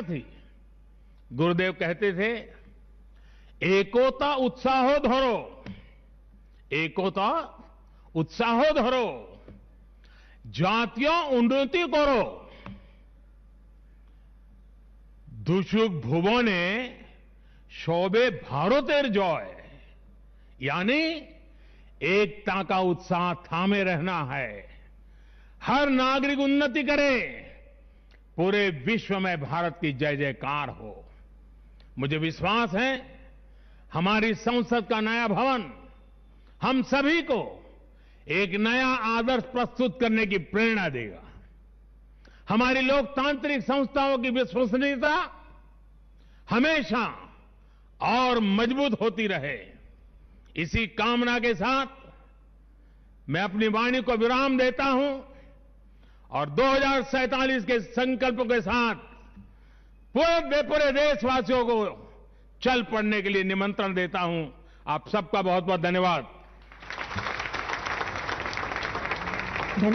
थी गुरुदेव कहते थे एकोता उत्साहो धरो एकोता उत्साहो धरो जातियों उन्नति करो दुषुक भुवने शोभे भारतेर जॉय यानी एकता का उत्साह थामे रहना है हर नागरिक उन्नति करे पूरे विश्व में भारत की जय जयकार हो मुझे विश्वास है हमारी संसद का नया भवन हम सभी को एक नया आदर्श प्रस्तुत करने की प्रेरणा देगा हमारी लोकतांत्रिक संस्थाओं की विश्वसनीयता हमेशा और मजबूत होती रहे इसी कामना के साथ मैं अपनी वाणी को विराम देता हूं और दो के संकल्प के साथ पूरे पूरे देशवासियों को चल पड़ने के लिए निमंत्रण देता हूं आप सबका बहुत बहुत धन्यवाद